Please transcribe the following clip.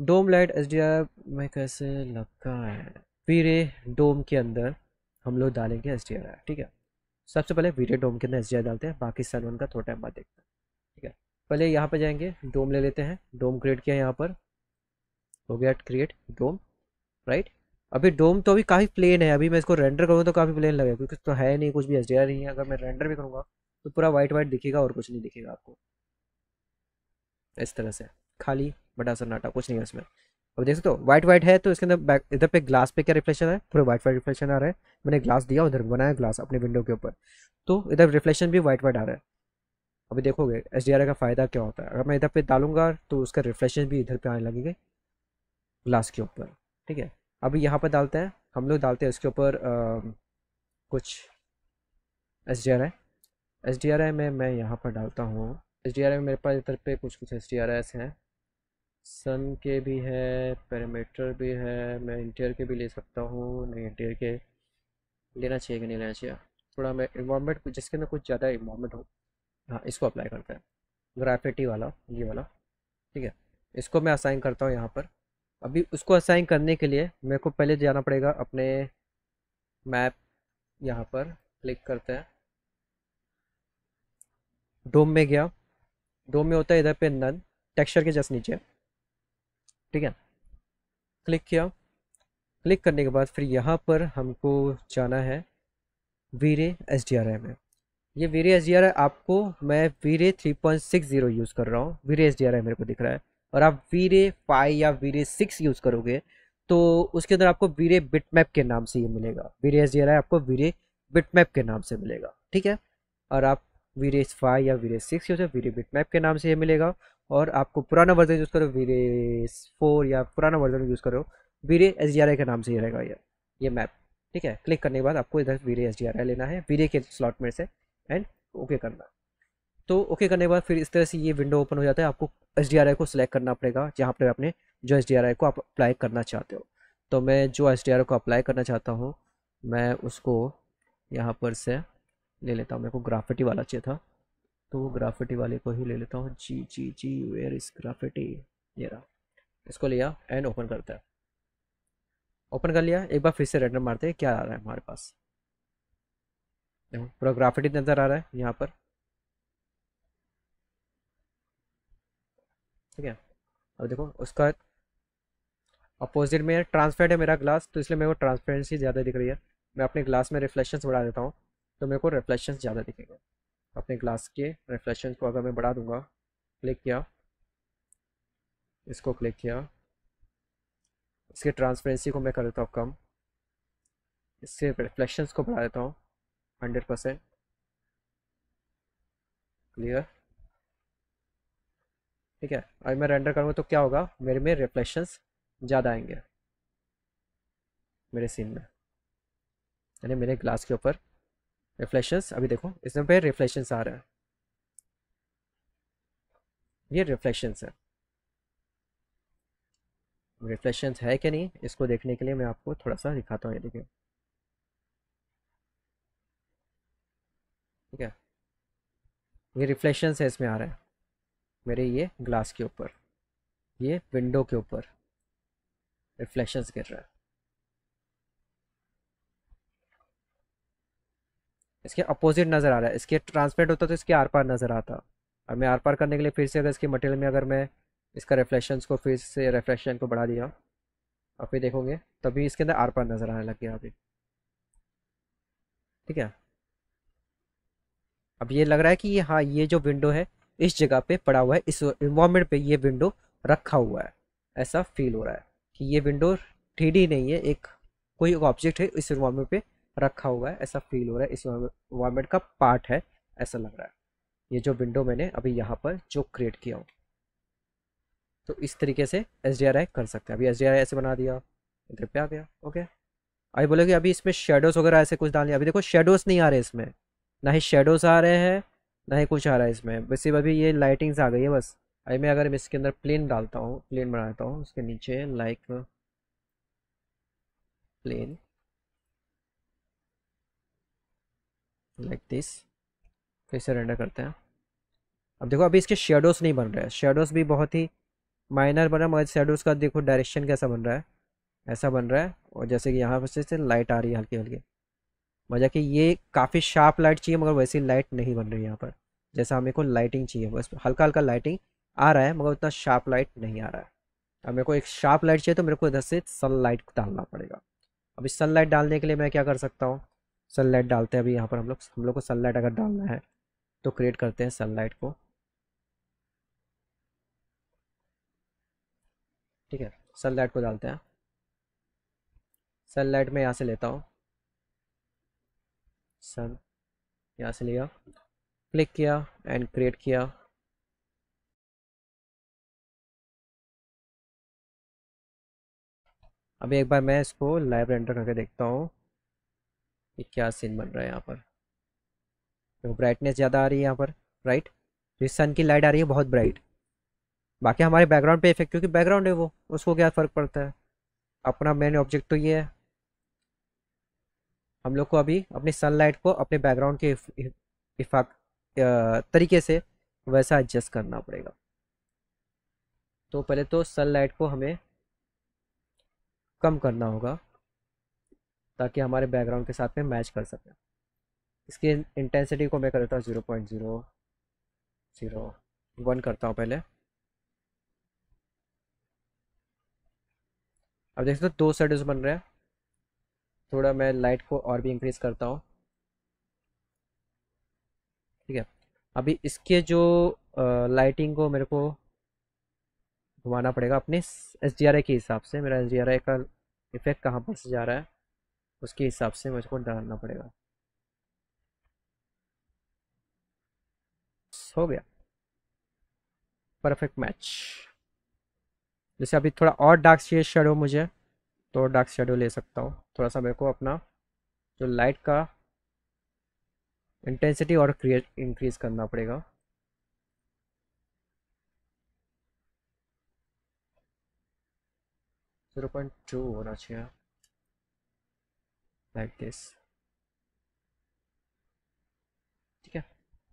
डोम light S में कैसे लगता है वीरे डोम के अंदर हम लोग डालेंगे एस डी ठीक है सबसे पहले वीरे डोम के अंदर एस डालते हैं बाकी सन का थोड़ा टाइम बाद देखते हैं ठीक है पहले यहाँ पर जाएंगे डोम ले लेते हैं डोम क्रिएट किया यहाँ पर हो गया क्रिएट डोम राइट अभी डोम तो अभी काफ़ी प्लेन है अभी मैं इसको रेंडर करूँ तो काफ़ी प्लेन लगेगा क्योंकि तो है नहीं कुछ भी एस नहीं है अगर मैं रेंडर भी करूँगा तो पूरा वाइट वाइट दिखेगा और कुछ नहीं दिखेगा आपको इस तरह से खाली बड़ा नाटा कुछ नहीं है इसमें अब देख सकते हो व्हाइट व्हाइट है तो इसके अंदर बैक इधर पे ग्लास पे क्या रिफ्लेक्शन है पूरा व्हाइट व्हाइट रिफ्लेक्शन आ रहा है मैंने ग्लास दिया उधर बनाया ग्लास अपने विंडो के ऊपर तो इधर रिफ्लेक्शन भी व्हाइट व्हाइट आ रहा है अभी देखोगे एच का फ़ायदा क्या होता है अगर मैं इधर पे डालूंगा तो उसका रिफ्लेक्शन भी इधर पे आने लगेगा ग्लास के ऊपर ठीक है अभी यहाँ पर डालते हैं हम लोग डालते हैं उसके ऊपर कुछ S D R I S D R I में मैं यहाँ पर डालता हूँ एस डी आर आई में मेरे पास इधर पे कुछ कुछ एस डी आर आईस हैं सन के भी है पैरामीटर भी है मैं इंटीरियर के भी ले सकता हूँ नहीं इंटीरियर के लेना चाहिए कि नहीं लेना चाहिए थोड़ा मैं इन्वामेंट जिसके अंदर कुछ ज़्यादा इन्वामेंट हो हाँ इसको अप्लाई करते हैं ग्राफिटी वाला ये वाला ठीक है इसको मैं असाइन करता हूँ यहाँ पर अभी उसको असाइन करने के लिए मेरे को पहले जाना पड़ेगा अपने मैप यहाँ पर क्लिक करते हैं डोम में गया डोम में होता है इधर पे नन टेक्सचर के जस्ट नीचे ठीक है क्लिक किया क्लिक करने के बाद फिर यहाँ पर हमको जाना है वीरे एस डी आर आई में ये वीरे एस डी आर आई आपको मैं VRay three point six zero use कर रहा हूँ वीरे एस डी आर आई मेरे को दिख रहा है और आप वीरे फाइव या वीरे सिक्स यूज़ करोगे तो उसके अंदर आपको वीरे बिट मैप के नाम से ये मिलेगा वीरे एस डी आर आई आपको वीरे बिट मैप के नाम से मिलेगा ठीक है और आप वीरे फाइव या VRay six use VRay bitmap के नाम से ये मिलेगा और आपको पुराना वर्जन यूज़ करो वीरे फोर या पुराना वर्जन यूज़ करो वीरे एस के नाम से ही रहेगा ये ये मैप ठीक है क्लिक करने के बाद आपको इधर वीरे एस लेना है वीरे के स्लॉट में से एंड ओके करना तो ओके करने के बाद फिर इस तरह से ये विंडो ओपन हो जाता है आपको एस को सिलेक्ट करना पड़ेगा जहाँ पर आपने जो एस को आप अप्लाई करना चाहते हो तो मैं जो एस को अप्लाई करना चाहता हूँ मैं उसको यहाँ पर से ले लेता हूँ मेरे को ग्राफिटी वाला चाहिए था तो वो ग्राफिटी वाले को ही ले लेता हूँ जी जी जी वेयर इज ग्राफिटी ये रहा इसको लिया एंड ओपन करता है ओपन कर लिया एक बार फिर से रेंडम मारते हैं क्या आ रहा है हमारे पास देखो पूरा ग्राफिटी नज़र आ रहा है यहाँ पर ठीक है अब देखो उसका अपोजिट में ट्रांसपेरेंट है मेरा ग्लास तो इसलिए मेरे को ट्रांसपेरेंसी ज़्यादा दिख रही है मैं अपने ग्लास में रिफ्लेक्शंस बढ़ा देता हूँ तो मेरे को रिफ्लेक्शंस ज़्यादा दिखेगा अपने ग्लास के रिफ्लेक्शन को अगर मैं बढ़ा दूंगा क्लिक किया इसको क्लिक किया इसके ट्रांसपेरेंसी को मैं कर देता हूँ कम इससे रिफ्लेक्शन को बढ़ा देता हूँ हंड्रेड परसेंट क्लियर ठीक है अगर मैं रेंडर करूँगा तो क्या होगा मेरे में रिफ्लेक्शंस ज़्यादा आएंगे मेरे सीन में यानी मेरे ग्लास के ऊपर रिफ्लेक्शंस अभी देखो इसमें पे रिफ्लेक्शंस आ रहा है ये रिफ्लेक्शंस है रिफ्लेक्शंस है क्या नहीं इसको देखने के लिए मैं आपको थोड़ा सा दिखाता हूँ ये देखिए ठीक है ये रिफ्लेक्शंस है इसमें आ रहा है मेरे ये ग्लास के ऊपर ये विंडो के ऊपर रिफ्लेक्शंस गिर रहा है इसके अपोजिट नज़र आ रहा है इसके ट्रांसपेरेंट होता तो इसके आर पार नज़र आता और मैं आर पार करने के लिए फिर से अगर इसके मटेरियल में अगर मैं इसका रिफ्लेक्शन को फिर से रिफ्लेक्शन को बढ़ा दिया और फिर देखोगे तभी इसके अंदर आर पार नज़र आने लग गया अभी ठीक है अब ये लग रहा है कि ये हाँ ये जो विंडो है इस जगह पे पड़ा हुआ है इस इन्वामेंट पे ये विंडो रखा हुआ है ऐसा फील हो रहा है कि ये विंडो थ्री नहीं है एक कोई ऑब्जेक्ट है इस इन्वामेंट पे रखा हुआ है ऐसा फील हो रहा है इस इन्वायरमेंट का पार्ट है ऐसा लग रहा है ये जो विंडो मैंने अभी यहाँ पर जो क्रिएट किया हूँ तो इस तरीके से एस कर सकते हैं अभी एस ऐसे बना दिया इधर पे आ गया ओके अभी बोलोगे अभी इसमें शेडोज वगैरह ऐसे कुछ डालने अभी देखो शेडोज नहीं आ रहे इसमें ना ही शेडोज आ रहे हैं ना ही कुछ आ रहा है इसमें बस सिर्फ अभी ये लाइटिंग्स आ गई है बस अभी मैं अगर इसके अंदर प्लेन डालता हूँ प्लेन बनाता हूँ उसके नीचे लाइक प्लेन लाइक दिस फिर से रेंडर करते हैं अब देखो अभी इसके शेडोज़ नहीं बन रहे हैं शेडोज़ भी बहुत ही माइनर बना मगर शेडोज़ का देखो डायरेक्शन कैसा बन रहा है ऐसा बन रहा है और जैसे कि यहाँ पर से लाइट आ रही है हल्की हल्की मजा कि ये काफ़ी शार्प लाइट चाहिए मगर वैसी लाइट नहीं बन रही है यहाँ पर जैसा हमें को लाइटिंग चाहिए बस हल्का हल्का लाइटिंग आ रहा है मगर उतना शार्प लाइट नहीं आ रहा है अब मेरे को एक शार्प लाइट चाहिए तो मेरे को इधर से सन लाइट डालना पड़ेगा अभी सन लाइट डालने के लिए मैं क्या कर सकता हूँ सनलाइट डालते हैं अभी यहाँ पर हम लोग हम लोग को सनलाइट अगर डालना है तो क्रिएट करते हैं सनलाइट को ठीक है सनलाइट को डालते हैं सनलाइट में यहाँ से लेता हूँ सन यहाँ से लिया क्लिक किया एंड क्रिएट किया अभी एक बार मैं इसको लाइव एंटर करके देखता हूँ ये क्या सीन बन रहा है यहाँ पर तो ब्राइटनेस ज़्यादा आ रही है यहाँ पर राइट जो सन की लाइट आ रही है बहुत ब्राइट बाकी हमारे बैकग्राउंड पे इफेक्ट क्योंकि बैकग्राउंड है वो उसको क्या फ़र्क पड़ता है अपना मेन ऑब्जेक्ट तो ये है हम लोग को अभी अपनी सनलाइट को अपने बैकग्राउंड के इफाक तरीके से वैसा एडजस्ट करना पड़ेगा तो पहले तो सनलाइट को हमें कम करना होगा ताकि हमारे बैकग्राउंड के साथ में मैच कर सकें इसकी इंटेंसिटी को मैं कर देता हूँ zero point zero zero one करता हूँ पहले अब देख सकते दो शेडोज बन रहे हैं थोड़ा मैं लाइट को और भी इंक्रीज करता हूँ ठीक है अभी इसके जो आ, लाइटिंग को मेरे को घुमाना पड़ेगा अपने एस के हिसाब से मेरा एस का इफेक्ट कहाँ पर से जा रहा है उसके हिसाब से मुझको डालना पड़ेगा हो गया परफेक्ट मैच जैसे अभी थोड़ा और डार्क शेड शेडो मुझे तो डार्क शेडो ले सकता हूँ थोड़ा सा मेरे को अपना जो लाइट का इंटेंसिटी और क्रिएट इंक्रीज करना पड़ेगा जीरो पॉइंट टू होना चाहिए like this